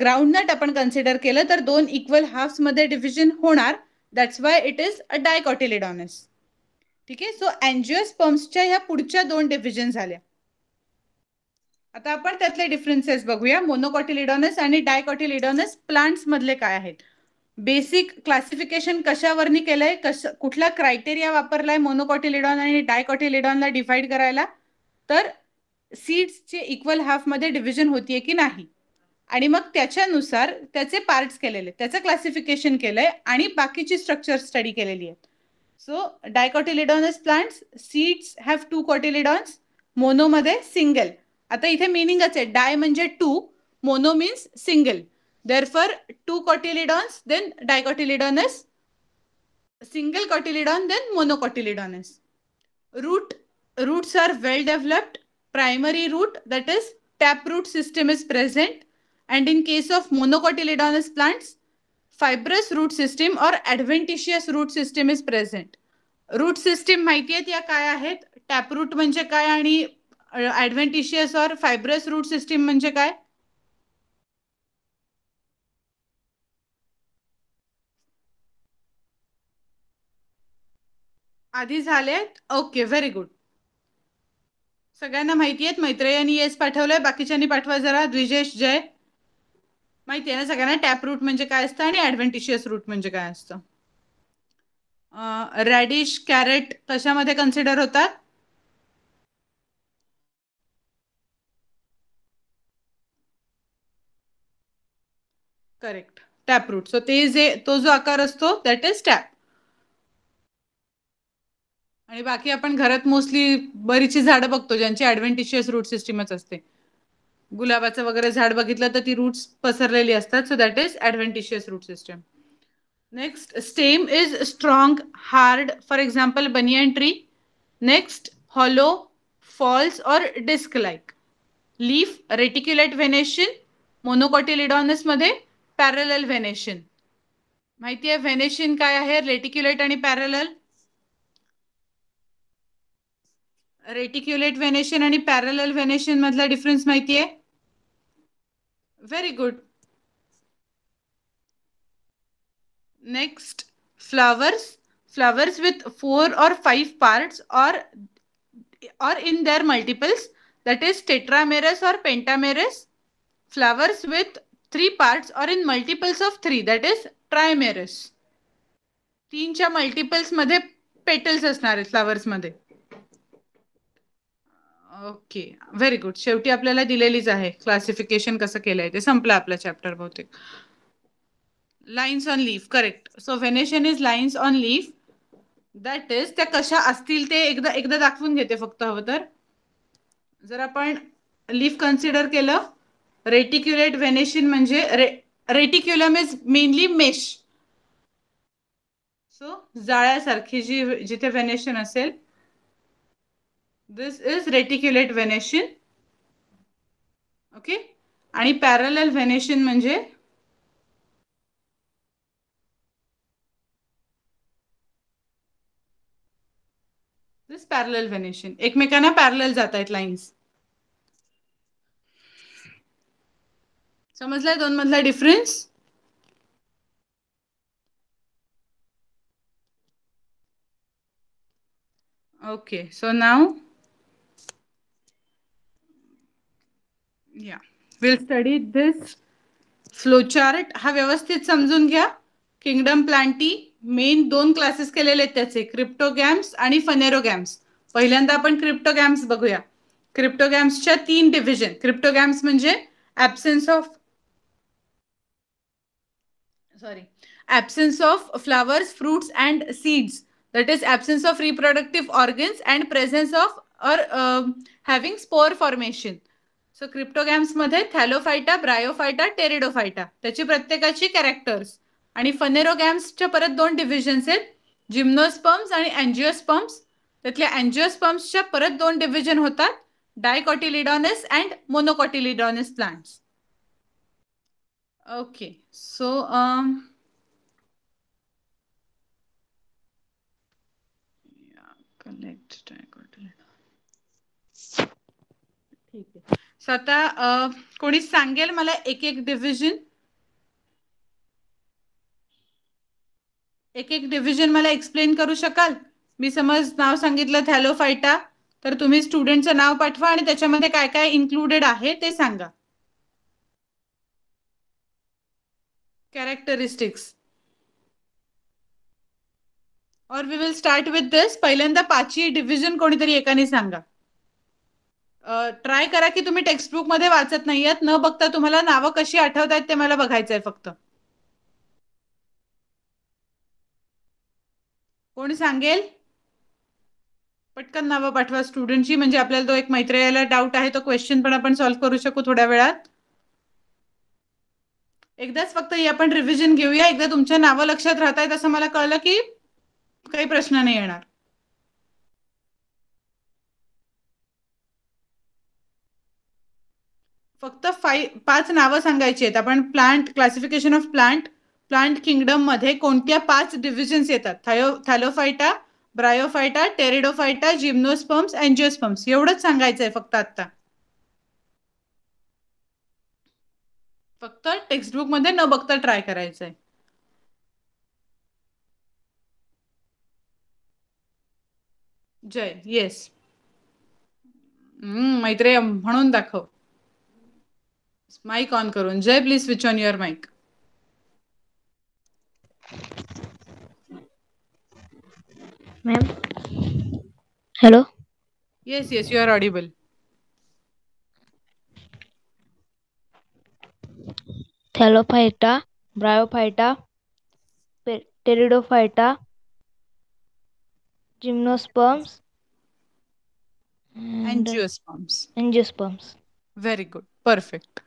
ground आपण कन्सिडर केलं तर दोन इक्वल हाफ मध्ये डिव्हिजन होणार that's why it is a dicotyledonous ठीक आहे सो अँजिओस्पर्म्सच्या ह्या पुढच्या दोन डिव्हिजन झाल्या आता आपण त्यातले डिफरन्सेस बघूया मोनोकॉटिलिडॉनस आणि डायकॉटिलिडॉनस प्लांट्स मधले काय आहेत बेसिक क्लासिफिकेशन कशावरनी केलंय कश कुठला क्रायटेरिया वापरलाय मोनोकॉटिलिडॉन आणि डायकॉटिलिडॉनला डिव्हाइड करायला तर सीड्सचे इक्वल हाफमध्ये डिव्हिजन होतीये की नाही आणि मग त्याच्यानुसार त्याचे पार्ट्स केलेले त्याचं क्लासिफिकेशन केलंय आणि बाकीची स्ट्रक्चर स्टडी केलेली आहे so dicotyledonous plants seeds have two cotyledons मोनोमध्ये सिंगल आता इथे मिनिंगच आहे डाय म्हणजे two mono means single therefore two cotyledons then देडॉनस सिंगल कॉटिलिडॉन देन देटिलिडॉनस root roots are well developed primary root that is tap root system is present and in case of monocotyledonous plants fibrous root system or adventitious root system is present root system माहिती आहेत या काय आहेत tap route म्हणजे काय आणि adventitious or fibrous root system म्हणजे काय आधी झालेत ओके व्हेरी गुड सगळ्यांना माहिती आहेत यांनी येस पाठवलंय बाकीच्यांनी पाठवा जरा द्विजेश जय माहिती आहे ना सगळ्यांना टॅप रूट म्हणजे काय असतं आणि ऍडव्हेंटिशियस रूट म्हणजे काय असतं रॅडिश कॅरेट कशामध्ये कन्सिडर होतात करेक्ट टॅप रूट सो ते जे तो जो आकार असतो दॅट इज टॅप आणि बाकी आपण घरात मोस्टली बरीचशी झाडं बघतो ज्यांची ऍडव्हेंटेशियस रूट सिस्टीमच असते गुलाबाचं वगैरे झाड बघितलं तर ती रूट्स पसरलेली असतात so that is adventitious root system next stem is strong hard for example banyan tree next hollow false or disc like leaf reticulate venation मध्ये पॅरेल व्हेनेशन माहितीये व्हेनेशिन काय आहे रेटिक्युलेट आणि पॅरेल रेटिक्युलेट व्हेनेशन आणि पॅरेल व्हेनेशन मधला difference माहितीये very good next flowers flowers with four or five parts or in their multiples that is tetramerous or pentamerous flowers with three parts or in multiples of three that is trimerous तीनच्या multiples मध्ये petals असणार आहेत flowers मध्ये okay very good शेवटी आपल्याला दिलेलीच आहे classification कसं केलंय ते संपलं आपलं चॅप्टर बहुतेक lines on leaf correct so venation is lines on leaf that is त्या कशा असतील ते एकदा एकदा दाखवून घेते फक्त हवं तर जर आपण लीफ कन्सिडर केलं रेटिक्युलेट व्हेनेशिन म्हणजे re reticulum is mainly mesh so जाळ्यासारखी जी जिथे व्हेनेशन असेल this is reticulate venation okay आणि पॅरल व्हेनेशिन म्हणजे दिस पॅरल व्हेनेशिन एकमेकांना पॅरल जात आहेत लाईन्स समजलाय दोन मधला डिफरन्स ओके सो नाव या विल स्टडी दिस फ्लोचार्ट हा व्यवस्थित समजून घ्या किंगडम प्लांटी मेन दोन क्लासेस केलेले आहेत त्याचे क्रिप्टोगॅम्स आणि फनेरोगॅम्स पहिल्यांदा आपण क्रिप्टोगॅम्स बघूया क्रिप्टोगॅम्सच्या तीन डिव्हिजन क्रिप्टोगॅम्स म्हणजे absence of sorry absence of flowers fruits and seeds that is absence of reproductive organs and presence of or having spore formation so क्रिप्टोगॅम्समध्ये मध्ये थॅलोफायटा ब्रायोफायटा टेरिडोफायटा त्याची प्रत्येकाची कॅरेक्टर्स आणि फनेरोगॅम्सच्या परत दोन डिव्हिजन्स आहेत जिम्नोस्पम्स आणि अँजिओस्पम्स त्यातल्या अँजिओस्पम्सच्या परत दोन डिव्हिजन होतात dicotyledonous and monocotyledonous plants Okay. So, um, yeah, collect ठीक आहे आता uh, कोणी सांगेल मला एक एक डिव्हिजन एक एक डिव्हिजन मला एक्सप्लेन करू शकाल मी समज नाव सांगितलं फायटा तर तुम्ही स्टुडंटचं नाव पाठवा आणि त्याच्यामध्ये काय काय इन्क्लुडेड आहे ते सांगा characteristics or we will start with this पहिल्यांदा पाचवी डिव्हिजन कोणीतरी एकाने सांगा ट्राय करा की तुम्ही टेक्स्टबुक मध्ये वाचत नाही न बघता तुम्हाला नावं कशी आठवत आहेत ते मला बघायचं आहे फक्त कोण सांगेल पटकन नावं पाठवा स्टुडंटची म्हणजे आपल्याला तो एक मैत्रियाला डाऊट आहे तो क्वेश्चन पण आपण सॉल्व्ह करू शकू थोड्या वेळात एकदाच फक्त हे आपण रिव्हिजन घेऊया एकदा तुमच्या नावं लक्षात राहत आहेत असं मला कळलं की काही प्रश्न नाही येणार फक्त फाय पाच नावं सांगायची आहेत आपण plant classification of plant plant kingdom मध्ये कोणत्या पाच डिव्हिजन्स येतात थायो thallophyta bryophyta pteridophyta gymnosperms angiosperms एवढंच सांगायचं आहे फक्त आता फक्त मध्ये न बघता ट्राय करायचंय जय येस. मैत्रे म्हणून दाखव. माईक ऑन करून Jay please switch on your mic. Ma'am hello. Yes yes you are audible. Thallophyta bryophyta pteridophyta gymnosperms angiosperms angiosperms very good perfect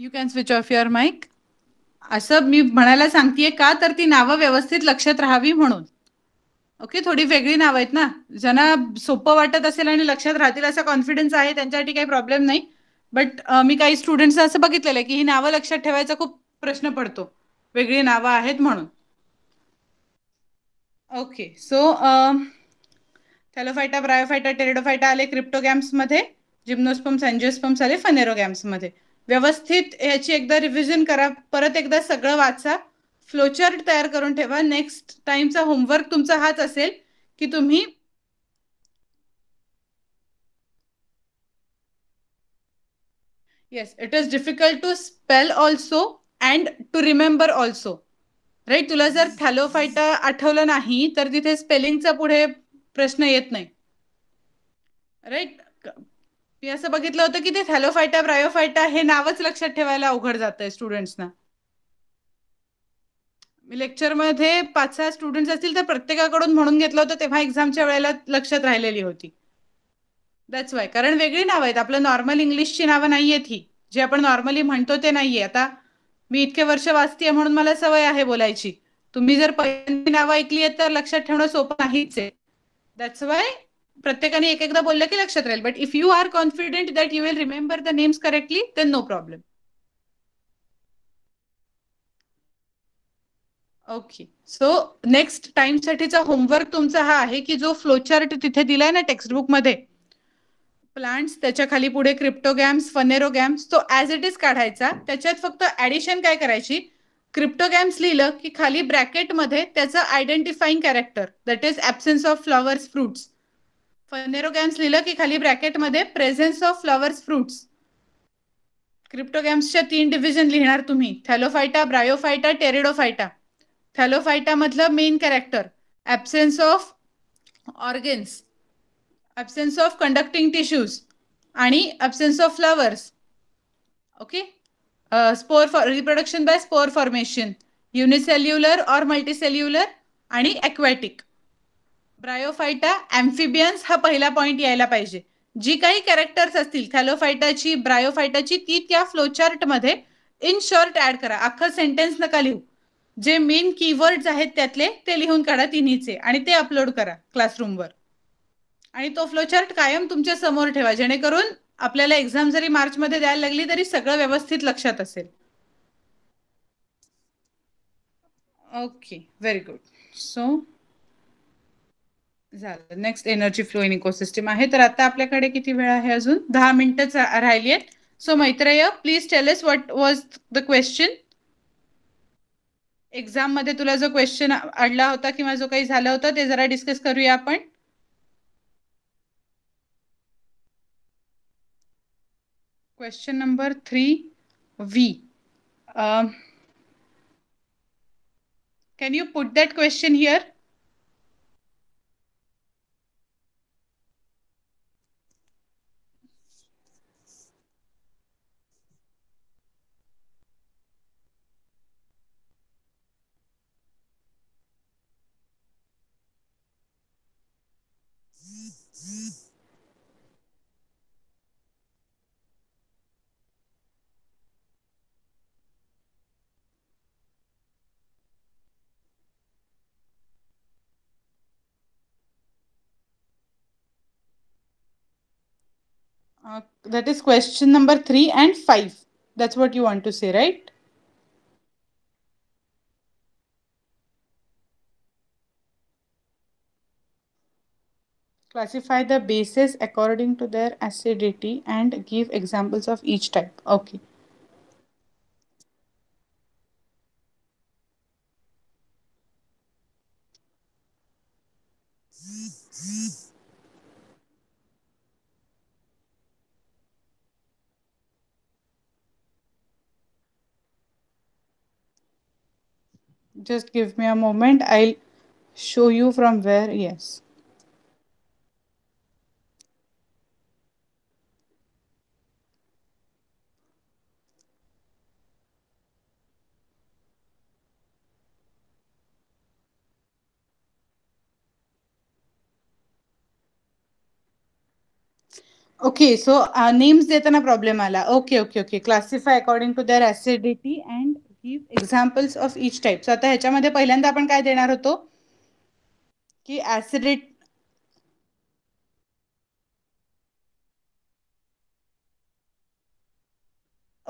you can switch off your mic असं मी म्हणायला सांगतेय का तर ती नावं व्यवस्थित लक्षात राहावी म्हणून ओके थोडी वेगळी नावं आहेत ना ज्यांना सोपं वाटत असेल आणि लक्षात राहतील असा कॉन्फिडन्स आहे त्यांच्यासाठी काही प्रॉब्लेम नाही बट मी काही स्टुडंट्स असं बघितलेलं आहे की ही नावं लक्षात ठेवायचा खूप प्रश्न पडतो वेगळी नावं आहेत म्हणून okay so thallophyta bryophyta pteridophyta आले मध्ये जिम्नोस्पम्स अँजिओस्पम्स आले मध्ये व्यवस्थित याची एकदा रिव्हिजन करा परत एकदा सगळं वाचा फ्लोचार्ट तयार करून ठेवा नेक्स्ट टाइमचा होमवर्क तुमचा हाच असेल की तुम्ही yes it is difficult to spell also and to remember also right तुला जर थॅलोफायटा आठवलं नाही तर तिथे स्पेलिंगचा पुढे प्रश्न येत नाही राईट मी असं बघितलं होतं की ते थॅलोफायटा ब्रायोफायटा हे नावच लक्षात ठेवायला अवघड जात आहे स्टुडंट्सना मी लेक्चरमध्ये पाच सहा स्टुडंट्स असतील तर प्रत्येकाकडून म्हणून घेतलं होतं तेव्हा एक्झामच्या वेळेला लक्षात राहिलेली होती दॅट्स वाय कारण वेगळी नावं आहेत आपलं नॉर्मल इंग्लिशची नावं नाही आहेत ही जे आपण नॉर्मली म्हणतो ते नाहीये आता मी इतके वर्ष वाचतीये म्हणून मला सवय आहे बोलायची तुम्ही जर पहिली नावं ऐकली आहेत तर लक्षात ठेवणं सोपं नाहीच आहे दॅट्स वाय प्रत्येकाने एक एकदा बोललं की लक्षात राहील but if you are confident that you will remember the names correctly then no problem okay so next time साठीचा होमवर्क तुमचा हा आहे की जो फ्लोचार्ट तिथे दिलाय ना टेक्स्टबुक मध्ये प्लांट्स त्याच्या खाली पुढे क्रिप्टोगॅम्स फनेरोगॅम्स तो ऍज इट इज काढायचा त्याच्यात फक्त ऍडिशन काय करायची क्रिप्टोगॅम्स लिहिलं की खाली ब्रॅकेटमध्ये त्याचं identifying character that is absence of flowers fruits phanerogams लिहिलं की खाली ब्रॅकेटमध्ये प्रेझेन्स ऑफ फ्लॉवर्स फ्रुट्स क्रिप्टोगॅम्सच्या तीन डिव्हिजन लिहिणार तुम्ही थॅलोफायटा ब्रायोफायटा टेरिडोफायटा थॅलोफायटा मधलं main character absence of organs absence of conducting tissues आणि absence of flowers okay spore for reproduction by spore formation unicellular or multicellular आणि aquatic bryophyta amphibians हा पहिला point यायला पाहिजे जी काही कॅरेक्टर्स असतील थॅलोफायटाची ब्रायोफायटाची ती त्या फ्लोचार्टमध्ये मध्ये इन शॉर्ट ऍड करा अख्खा सेंटेन्स नका लिहू जे मेन कीवर्ड्स आहेत त्यातले ते लिहून काढा तिन्हीचे आणि ते अपलोड करा क्लासरूमवर आणि तो फ्लोचार्ट कायम तुमच्या समोर ठेवा जेणेकरून आपल्याला एक्झाम जरी मार्च मध्ये द्यायला लागली तरी सगळं व्यवस्थित लक्षात असेल ओके व्हेरी गुड सो झालं next energy flow in ecosystem आहे तर आता आपल्याकडे किती वेळ आहे अजून दहा मिनिटच राहिली आहेत so Maitreya please tell us what was the question exam मध्ये तुला जो क्वेश्चन अडला होता किंवा जो काही झाला होता ते जरा डिस्कस करूया आपण Question number three, V. Um, can you put that question here? that is question number 3 and 5 that's what you want to say right classify the bases according to their acidity and give examples of each type okay just give me a moment i'll show you from where yes Okay, so uh, names देताना problem. Ala. Okay, okay, okay. Classify according to their acidity and give examples of each type so आता ह्याच्यामध्ये पहिल्यांदा आपण काय देणार होतो की acidity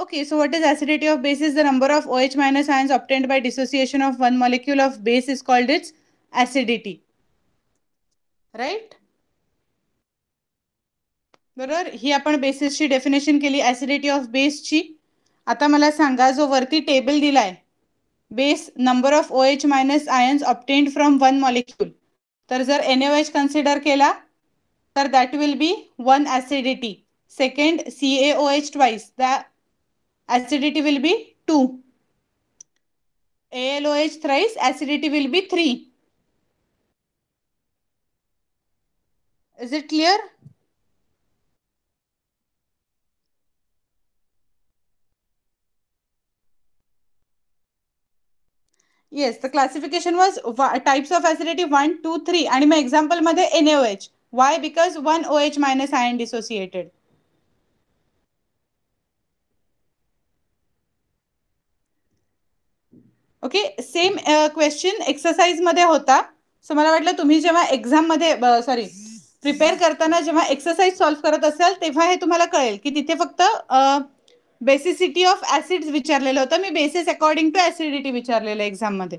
okay so what is acidity of base is the number of O H minus ions obtained by dissociation of one molecule of base is called its acidity right बरोबर ही आपण बेसिसची डेफिनेशन केली ऍसिडिटी ऑफ बेसची आता मला सांगा जो वरती टेबल दिलाय base number of O H minus ions obtained from one molecule तर जर एन एच कन्सिडर केला तर that will be one acidity second C A O H twice the acidity will be two L O H thrice acidity will be three is it clear yes the classification was types of facility one two three आणि मग example मध्ये N A O H why because one O H minus I ion dissociated okay same question exercise मध्ये होता so मला वाटलं तुम्ही जेव्हा exam मध्ये सॉरी uh, प्रिपेअर करताना जेव्हा एक्सरसाइज सॉल्व्ह करत असाल तेव्हा हे तुम्हाला कळेल की तिथे फक्त uh, बेसिसिटी ऑफ ऍसिड विचारलेलं होतं मी बेसिस अकॉर्डिंग टू ऍसिडिटी विचारलेलं एक्झाम मध्ये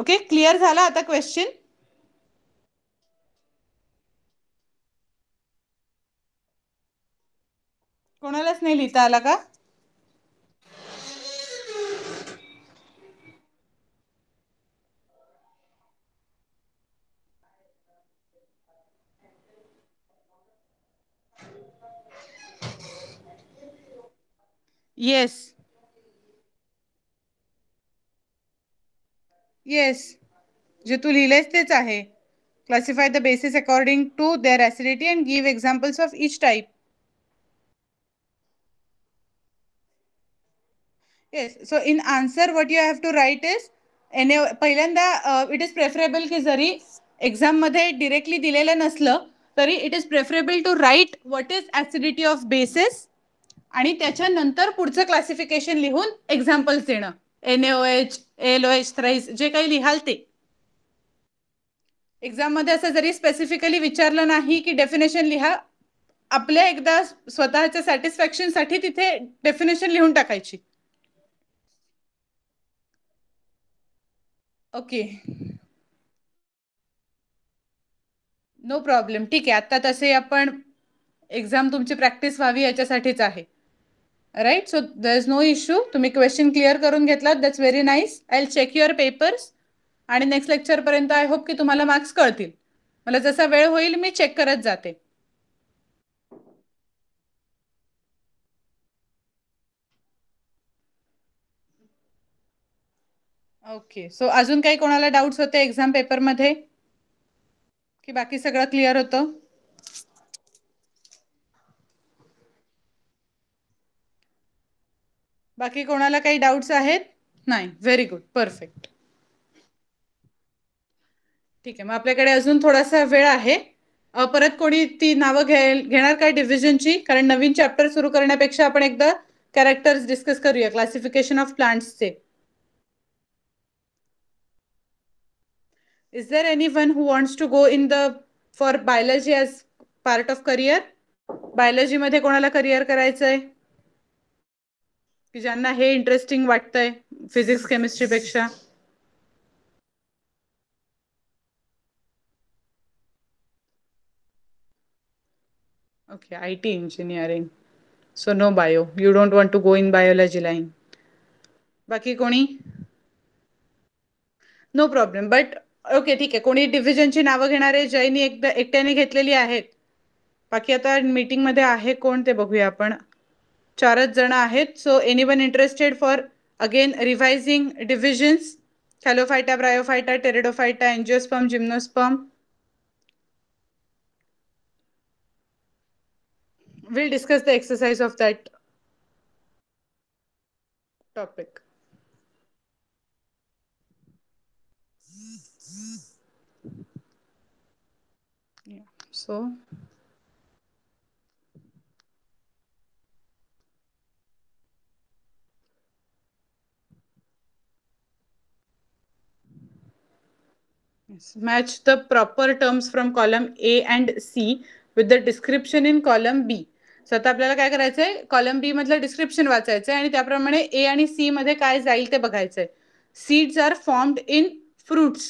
ओके क्लिअर झाला आता क्वेश्चन कोणालाच नाही लिहिता आला का Yes. येस जे तू लिहिलेस तेच आहे classify the basis according to their acidity and give examples of each type yes so in answer what you have to write is A पहिल्यांदा इट इज प्रेफरेबल की जरी एक्झाममध्ये डिरेक्टली दिलेलं नसलं तरी it is preferable to write what is acidity of basis आणि त्याच्यानंतर पुढचं क्लासिफिकेशन लिहून एक्झाम्पल्स देणं N H L O H thrice जे काही लिहाल ते एक्झाम मध्ये असं जरी स्पेसिफिकली विचारलं नाही की डेफिनेशन लिहा आपल्या एकदा स्वतःच्या सॅटिस्फॅक्शन साठी तिथे डेफिनेशन लिहून टाकायची ओके नो प्रॉब्लेम ठीक आहे आता तसे आपण एक्झाम तुमची प्रॅक्टिस व्हावी याच्यासाठीच आहे right so there is no issue तुम्ही क्वेश्चन क्लिअर करून घेतलात that's very nice I check your papers आणि नेक्स्ट लेक्चरपर्यंत आय होप की तुम्हाला मार्क्स कळतील मला जसा वेळ होईल मी चेक करत जाते ओके सो अजून काही कोणाला डाऊट्स होते एक्झाम पेपरमध्ये की बाकी सगळं क्लिअर होतं बाकी कोणाला काही डाऊट्स आहेत नाही व्हेरी गुड परफेक्ट ठीक आहे मग आपल्याकडे अजून थोडासा वेळ आहे परत कोणी ती नावं घे घेणार काय डिव्हिजनची कारण नवीन चॅप्टर सुरू करण्यापेक्षा आपण एकदा कॅरेक्टर्स डिस्कस करूया क्लासिफिकेशन ऑफ प्लांट्सचे is there any one who wants to go in the for biology as part of career बायोलॉजीमध्ये कोणाला करिअर करायचं आहे की ज्यांना हे इंटरेस्टिंग वाटतंय फिजिक्स केमिस्ट्रीपेक्षा okay I T engineering so no bio you don't want to go in biology line बाकी कोणी नो प्रॉब्लेम बट ओके ठीक आहे कोणी डिव्हिजनची नावं घेणारे जयनी एकदा एकट्याने घेतलेली आहेत बाकी आता मीटिंगमध्ये आहे कोण ते बघूया आपण चारच जण आहेत so any one interested for again revising divisions thallophyta bryophyta pteridophyta angiosperm gymnosperm will discuss the exercise of that topic so so match the proper terms from column A and C with the description in column B so आता आपल्याला काय करायचंय column बी मधलं description वाचायचंय आणि त्याप्रमाणे ए आणि C मध्ये काय जाईल ते बघायचंय seeds are formed in fruits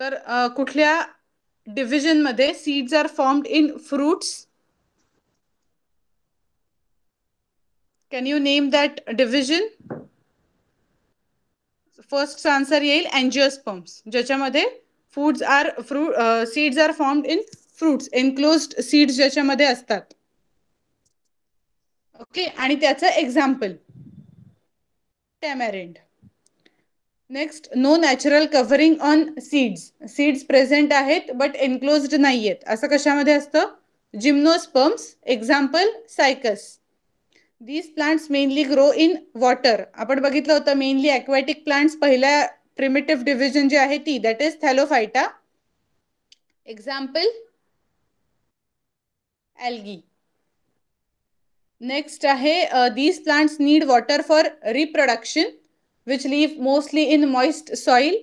तर कुठल्या डिव्हिजन मध्ये seeds are formed in fruits can you name that division first answer येईल अँजिओस्पर्म्स ज्याच्यामध्ये foods are fruit seeds are form in fruits enclosed seeds ज्याच्यामध्ये असतात ओके आणि त्याचं example tamarind next no natural covering on seeds seeds present आहेत but enclosed नाही आहेत असं कशामध्ये असतं gymnosperms example cycas these plants mainly grow in water अपन बगित होता मेनली एक्वेटिक प्लांट्स पहिल्या प्रिमेटिव्ह डिव्हिजन जी है ती that is thallophyta example algae next आहे these plants need water for reproduction which live mostly in moist soil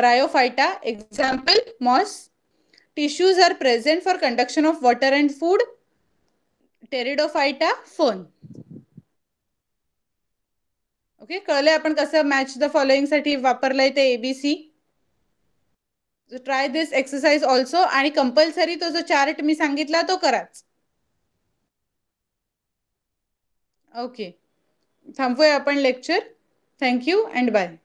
bryophyta example moss tissues are present for conduction of water and food pteridophyta fern okay कळलंय आपण कसं match the following साठी वापरलंय ते A B C try this exercise also आणि compulsory तो जो chart मी सांगितला तो कराच ओके थांबूया आपण लेक्चर थँक्यू अँड बाय